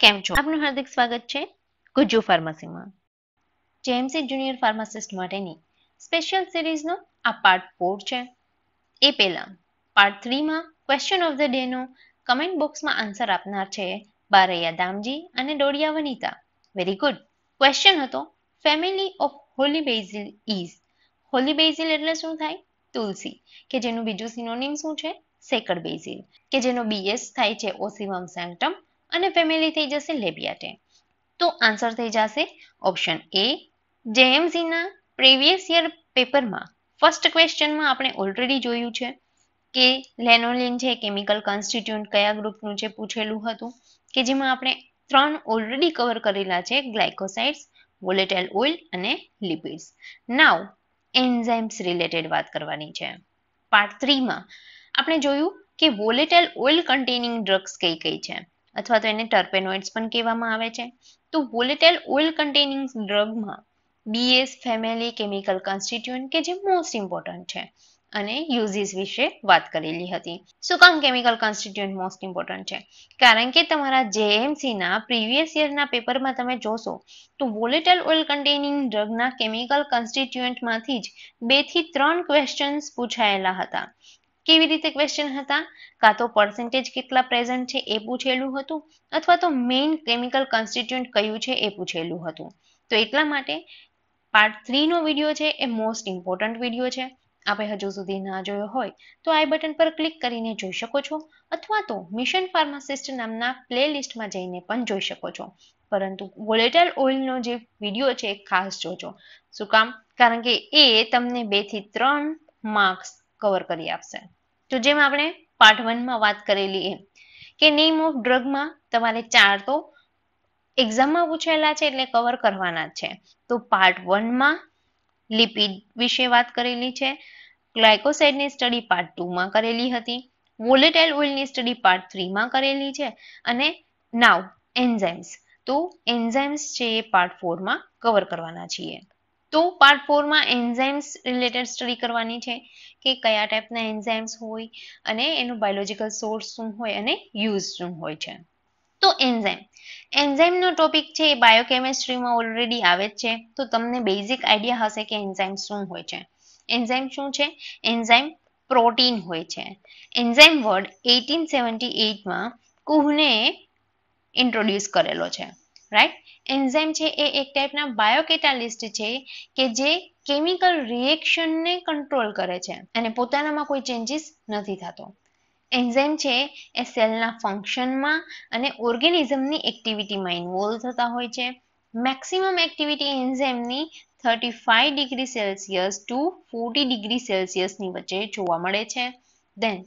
કેમ છો આપનું હાર્દિક સ્વાગત છે ગુજ્જુ ફાર્મસીમાં જેએમસી જુનિયર ફાર્માસિસ્ટ માટેની સ્પેશિયલ સિરીઝનો આ પાર્ટ ફોર છે એ પહેલાં પાર્ટ થ્રીમાં ક્વેશ્ચન ઓફ ધ ડેનો કમેન્ટ બોક્સમાં આન્સર આપનાર છે બારૈયા દામજી અને Dodiya Vanita very good question હતો family of holy basil is holy basil એટલે શું થાય તુલસી કે જેનું બીજું સિનોનિમ શું છે સેકડ બેઝિલ કે જેનો બીએસ થાય છે ઓસિમમ સેન્ટમ અને ફેમિલી થઈ જશે લેબિયાટે તો આન્સર થઈ જશે ઓપ્શન એ જેએમસીના પ્રીવિયસ યર પેપરમાં ફર્સ્ટ ક્વેશ્ચનમાં આપણે ઓલરેડી જોયું છે કે લેનોલિન છે કેમિકલ કોન્સ્ટિટ્યુન્ટ કયા ગ્રુપનું છે પૂછેલું હતું કે જેમાં આપણે ત્રણ ઓલરેડી કવર કરેલા છે ગ્લાયકોસાઇડ્સ વોલેટાઇલ ઓઇલ અને લિપિડ્સ નાવ એન્ઝાઇમ્સ રિલેટેડ વાત કરવાની છે પાર્ટ થ્રીમાં આપણે જોયું કે વોલેટાઇલ ઓઇલ કન્ટેનિંગ ડ્રગ્સ કઈ કઈ છે અથવા તો એને ટર્પેનોઇડ્સ પણ કહેવામાં આવે છે તો વોલેટાઇલ ઓઇલ કન્ટેનિંગ ડ્રગમાં બીએસ ફેમિલી કેમિકલ કોન્સ્ટિટ્યુન્ટ કે જે મોસ્ટ ઇમ્પોર્ટન્ટ છે અને યુઝિસ વિશે વાત કરેલી હતી શું કામ કેમિકલ કન્સ્ટિટ્યુન્ટ મોસ્ટ ઇમ્પોર્ટન્ટ છે કારણ કે તમારા જેએમસીના પ્રીવિયસ યરના પેપરમાં તમે જોશો તો વોલેટાઇલ ઓઇલ કન્ટેનિંગ ડ્રગના કેમિકલ કોન્સ્ટિટ્યુન્ટમાંથી જ બેથી ત્રણ ક્વેશ્ચન્સ પૂછાયેલા હતા કેવી રીતે ક્વેશ્ચન હતા કાં તો પર્સન્ટેજ કેટલા પ્રેઝન્ટ છે એ પૂછેલું હતું અથવા તો મેઇન કેમિકલ કન્સ્ટિટ્યુન્ટ કયું છે એ પૂછેલું હતું તો એટલા માટે પાર્ટ થ્રીનો વિડીયો છે એ મોસ્ટ ઇમ્પોર્ટન્ટ વિડીયો છે આપણે હજુ સુધી ના જોયો હોય તો આઈ બટન પર ક્લિક કરીને જોઈ શકો છો અથવા તો મિશન ફાર્માસિસ્ટ નામના પ્લેલિસ્ટમાં જઈને પણ જોઈ શકો છો પરંતુ વોલેટાઇલ ઓઇલનો જે વિડીયો છે એ ખાસ જોજો શું કામ કારણ કે એ તમને બેથી ત્રણ માર્ક્સ કવર કરી આપશે તો જેમ આપણે પાર્ટ વનમાં વાત કરેલી એમ કે નેમ ઓફ ડ્રગમાં તમારે ચાર તો એક્ઝામમાં પૂછેલા છે એટલે કવર કરવાના છે તો પાર્ટ વનમાં લિપિડ વિશે વાત કરેલી છે ગ્લાયકોસાઇડની સ્ટડી પાર્ટ ટુમાં કરેલી હતી વોલેટાઇલ ઓઇલની સ્ટડી પાર્ટ થ્રીમાં કરેલી છે અને નાવ એન્ઝાઇમ્સ તો એન્ઝાઇમ્સ છે એ પાર્ટ ફોરમાં કવર કરવાના છીએ તો પાર્ટ ફોરમાં એન્ઝાઇમ્સ રિલેટેડ સ્ટડી કરવાની છે કે કયા ટાઈપના એન્ઝાઇમ્સ હોય અને એનું બાયોલોજીકલ સોર્સ શું હોય અને યુઝ શું હોય છે તો એન્ઝાઇમ એન્ઝાઇમનો ટોપિક છે એ બાયોકેમિસ્ટ્રીમાં ઓલરેડી આવે જ છે તો તમને બેઝિક આઈડિયા હશે કે એન્ઝાઇમ શું હોય છે એન્ઝાઇમ શું છે એન્ઝાઇમ પ્રોટીન હોય છે એન્ઝાઇમ વર્ડ એઇટીન સેવન્ટી એટમાં કુહને ઇન્ટ્રોડ્યુસ કરેલો છે રાઈટ એન્ઝાઇમ છે એ એક ટાઈપના બાયોકેટાલિસ્ટ છે કે જે કેમિકલ રિએક્શનને કંટ્રોલ કરે છે અને પોતાનામાં કોઈ ચેન્જીસ નથી થતો એન્ઝાઇમ છે એ સેલના ફંક્શનમાં અને ઓર્ગેનિઝમની એક્ટિવિટીમાં ઇન્વોલ્વ થતા હોય છે મેક્સિમમ એક્ટિવિટી એન્ઝાઇમની thirty five degree Celsius to forty degree સેલ્સિયસની વચ્ચે જોવા મળે છે દેન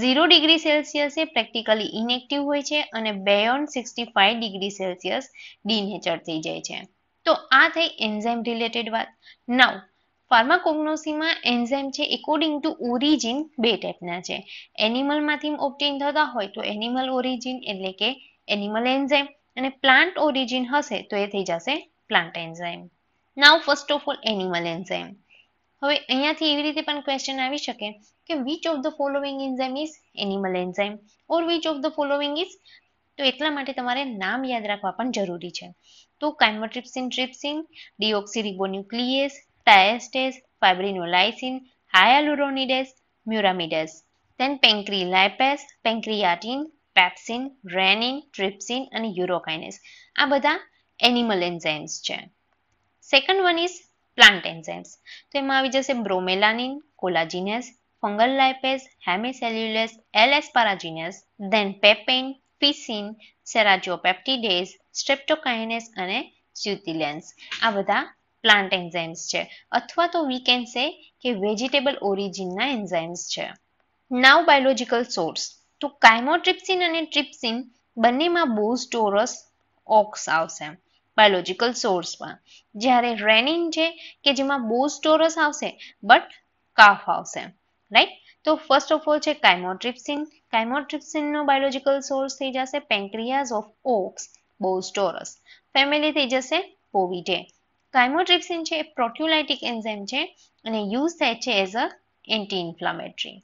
ઝીરો ડિગ્રી સેલ્સિયસ એ પ્રેક્ટિકલી ઇનેક્ટિવ હોય છે અને beyond sixty five degree Celsius denature થઈ જાય છે તો આ થઈ એન્ઝાઇમ રિલેટેડ વાત નાવ ફાર્માકોગ્નોસીમાં એન્ઝાઇમ છે એકોર્ડિંગ ટુ ઓરિજિન બે ટાઈપના છે એનિમલમાંથી ઓપ્ટેન થતા હોય તો એનિમલ ઓરિજિન એટલે કે એનિમલ એન્ઝાઇમ અને પ્લાન્ટ ઓરિજિન હશે તો એ થઈ જશે plant enzyme now first of all animal enzyme હવે અહીંયાથી એવી રીતે પણ ક્વેશ્ચન આવી શકે કે which of the following enzyme is animal enzyme or which of the following is તો એટલા માટે તમારે નામ યાદ રાખવા પણ જરૂરી છે તો chymotrypsin trypsin deoxyribonuclease diastase fibrinolysin hyaluronidase muramidase then pancrelipase pancreatin pepsin rennin trypsin અને યુરોકાઇનેસ આ બધા એનિમલ એન્ઝાઇમ્સ છે second one is plant enzymes તો એમાં આવી જશે બ્રોમેલાનિન કોલાજીનેસ fungal lipase, hemicellulase, L. asparaginase, then pepin, ficin, serratiopeptidase, streptokinase અને sutillans આ બધા પ્લાન્ટ એન્ઝાઇમ્સ છે અથવા તો વી કેન સે કે વેજીટેબલ ઓરિજિનના એન્ઝાઇમ્સ છે નાવ બાયોલોજિકલ સોર્સ તો કાયમોટ્રિપ્સિન અને ટ્રિપ્સિન બંનેમાં બહુ સ્ટોરસ ઓક્સ આવશે બાયોલોજિકલ સોર્સમાં જ્યારે રેનિન છે કે જેમાં બહુ સ્ટોરસ આવશે બટ કાફ આવશે રાઈટ તો ફર્સ્ટ ઓફ ઓલ છે કાઇમોટ્રિપ્સિન કાઇમોટ્રિપ્સિનનો બાયોલોજિકલ સોર્સ થઈ જશે pancreas of ox Bos taurus family થઈ જશે પોવિટે કાઇમોટ્રિપ્સિન છે એ પ્રોટ્યુલાઇટિક એન્ઝાઇમ છે અને યુઝ થાય છે as a anti inflammatory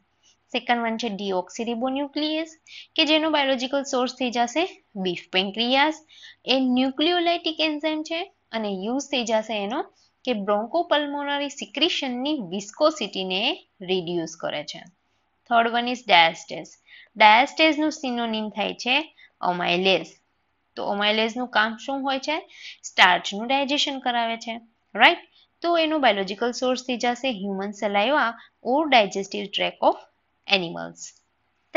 second one છે ડિઓક્સિરિબોન્યુક્લિયસ કે જેનો બાયોલોજીકલ સોર્સ થઈ જશે બીફ પેન્ક્રિયાઝ એ ન્યુક્લિયોલાઇટિક એન્ઝાઇમ છે અને યુઝ થઈ જશે એનો કે બ્રોન્કોપલ્મોનરી સિક્રિશનની વિસ્કોસિટીને રિડ્યુસ કરે છે થર્ડ વન ઇઝ ડાયાસ્ટેસ ડાયાસ્ટેઝનું સિનોનિમ થાય છે ઓમાઇલેઝ તો ઓમાઇલેઝનું કામ શું હોય છે સ્ટાર્ચનું ડાયજેશન કરાવે છે રાઈટ તો એનું બાયોલોજિકલ સોર્સ થઈ જશે human saliva or digestive tract of animals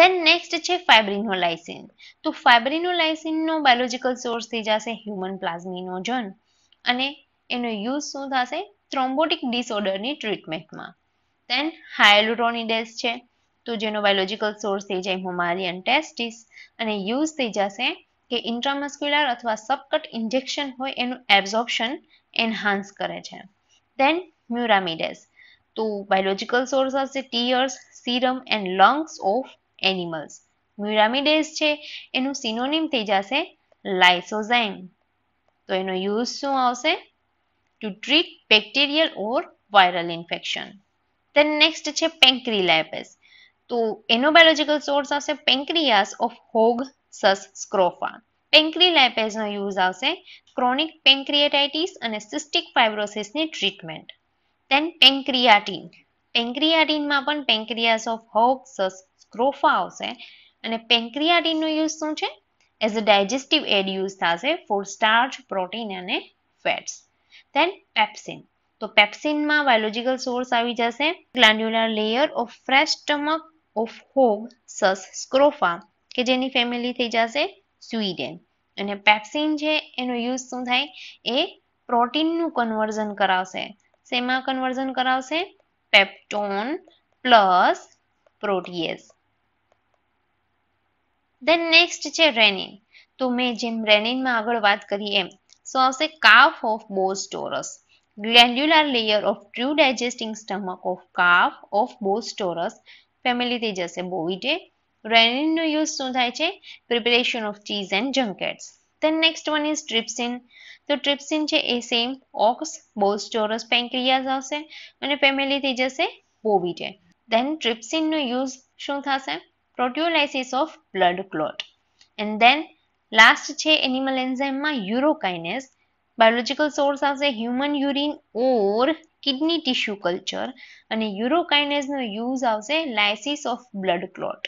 then next છે ફાઇબ્રિનોલાઇસિન તો ફાઇબ્રિનોલાઇસિનનો બાયોલોજિકલ સોર્સ થઈ જશે હ્યુમન પ્લાઝમિનોજન અને એનો યુઝ શું થશે થ્રોમ્બોટિક ડિસઓર્ડરની ટ્રીટમેન્ટમાં દેન હાયલુરોનિડેસ છે તો જેનો બાયોલોજિકલ સોર્સ થઈ જાય હોમાલિયન ટેસ્ટિસ અને યુઝ થઈ જશે કે ઇન્ટ્રામસ્ક્યુલર અથવા સબકટ ઇન્જેક્શન હોય એનું એબ્ઝોર્પ્શન એનહાન્સ કરે છે દેન મ્યુરામિડેસ તો બાયોલોજિકલ સોર્સ હશે tears serum and lungs of animals muramidase છે એનું સિનોનિમ થઈ જશે લાઇસોઝાઇમ તો એનો યુઝ શું આવશે to treat bacterial or viral infection. Then next છે પેન્ક્રીલાઇપિસ તો એનો બાયોલોજિકલ સોર્સ આવશે pancreas of hog Sus scrofa પેન્ક્રીલાઇપેઝનો યુઝ આવશે ક્રોનિક પેન્ક્રિએટાઇટિસ અને સિસ્ટિક ફાઇબ્રોસિસની ટ્રીટમેન્ટ દેન પેન્ક્રિયાટીન પેન્ક્રિયાટીનમાં પણ પેન્ક્રિયાસ ઓફ હોગ સસ સ્ક્રોફા આવશે અને પેન્ક્રિયાટીનનો યુઝ શું છે as a digestive aid use થશે ફોર સ્ટાર્ચ પ્રોટીન અને ફેટ્સ then pepsin તો પેપ્સિનમાં બાયોલોજીકલ સોર્સ આવી જશે glandular layer of fresh stomach of hog Sus scrofa કે જેની ફેમિલી થઈ જશે સ્વીડન અને પેપ્સિન છે એનો યુઝ શું થાય એ પ્રોટીનનું કન્વર્ઝન કરાવશે શેમાં કન્વર્ઝન કરાવશે peptone plus protease then next છે રેનિન તો મેં જેમ રેનિનમાં આગળ વાત કરી એમ So આવશે calf of Bose torus. Glandular layer of true digesting stomach of calf of Bose torus family થઈ જશે બોવિડે. Renin નો યુઝ શું થાય છે? Preparation of cheese and junkets. Then next one is trypsin. તો trypsin છે એ સેમ ઓક્સ બોસ ચોરસ પેન્ક્રિયાઝ આવશે અને ફેમિલી થઈ જશે બોવિડે. Then trypsin નો યુઝ શું થશે? Proteolysis of blood clot. And then last છે એનિમલ એન્ઝાઇમમાં યુરોકાઇનેસ બાયોલોજિકલ સોર્સ આવશે human urine or kidney tissue culture અને યુરોકાઇનેઝનો યુઝ આવશે લાઇસિસ ઓફ બ્લડ ક્લોટ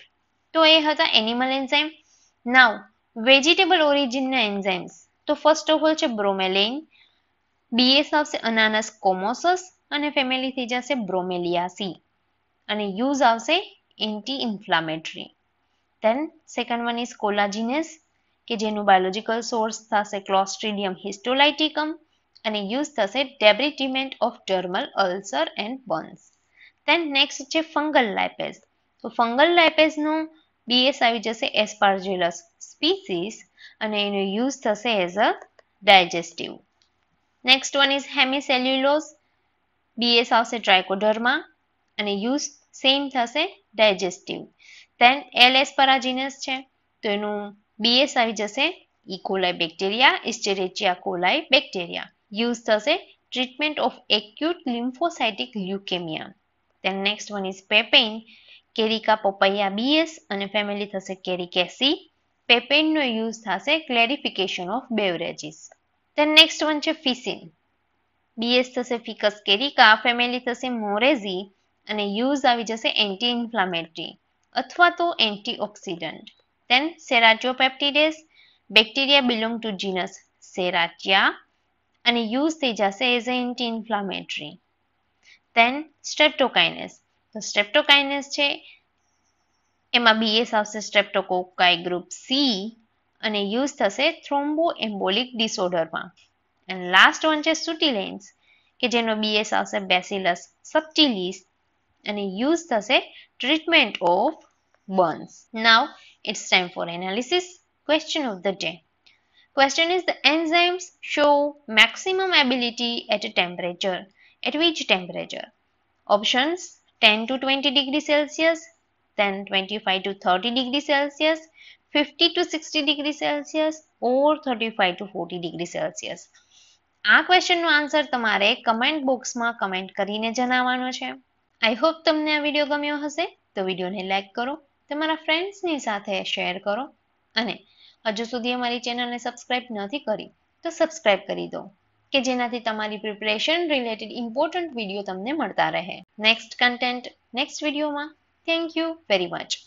તો એ હતા એનિમલ એન્ઝાઇમ નાવ વેજીટેબલ ઓરિજિનના એન્ઝાઇમ્સ તો ફર્સ્ટ ઓફ ઓલ છે બ્રોમેલેઇન બીએસ આવશે અનાનસ કોમોસસ અને ફેમિલી થઈ જશે બ્રોમેલિયાસી અને યુઝ આવશે anti inflammatory then second one is collagenase કે જેનું બાયોલોજિકલ સોર્સ થશે ક્લોસ્ટ્રિડિયમ હિસ્ટોલાઇટિકમ અને યુઝ થશે debridement of dermal ulcer and burns then next છે ફંગલ લાઇપેઝ તો ફંગલ લાઇપેઝનું બીએસ આવી જશે એસ્પાર્જ્યુલસ સ્પીસીસ અને એનો યુઝ થશે as a digestive next one is hemicellulose BS આવશે ટ્રાઇકોડર્મા અને યુઝ સેમ થશે digestive then L S asparaginase છે તો એનું બીએસ e. આવી જશે E bacteria Escherichia coli bacteria use થશે treatment of acute lymphocytic leukemia then next one is papain Carica papaya BS અને ફેમિલી થશે કેરિકેસી પેપેઇનનો યુઝ થશે clarification of beverages then next one છે ફિસિન બીએસ થશે Ficus carica family થશે Moraceae અને use આવી જશે એન્ટી ઇન્ફ્લામેટરી અથવા તો antioxidant Then Ceratopeptides, bacteria belong to genus Ceratia and use થઈ જશે as an anti-inflammatory. Then Streptokinase. તો Streptokinase છે એમાં બીએસ આવશે સ્ટ્રેપ્ટોકોકાઈ ગ્રુપ સી અને યુઝ થશે થ્રોમ્બો એમ્બોલિક ડિસઓર્ડરમાં એન્ડ લાસ્ટ વન છે સુટિલેન્સ કે જેનો બીએસ આવશે બેસિલસ સબટિલિસ અને યુઝ થશે treatment of burns now It's time for analysis. Question of the day. Question is the enzymes show maximum ability at a temperature. At which temperature? Options 10 to 20 degree Celsius, then 25 to 30 degree Celsius, 50 to 60 degree Celsius or 35 to 40 degree Celsius. આ ક્વેશ્ચનનો answer તમારે comment બોક્સમાં comment કરીને જણાવવાનો છે I hope તમને આ video ગમ્યો હશે તો વિડીયોને લાઈક કરો તમારા ફ્રેન્ડ્સની સાથે શેર કરો અને હજુ સુધી અમારી ચેનલને સબસ્ક્રાઇબ નથી કરી તો સબસ્ક્રાઇબ કરી દો કે જેનાથી તમારી પ્રિપરેશન રિલેટેડ ઇમ્પોર્ટન્ટ વિડીયો તમને મળતા રહે નેક્સ્ટ કન્ટેન્ટ નેક્સ્ટ વિડીયોમાં થેન્ક યુ વેરી મચ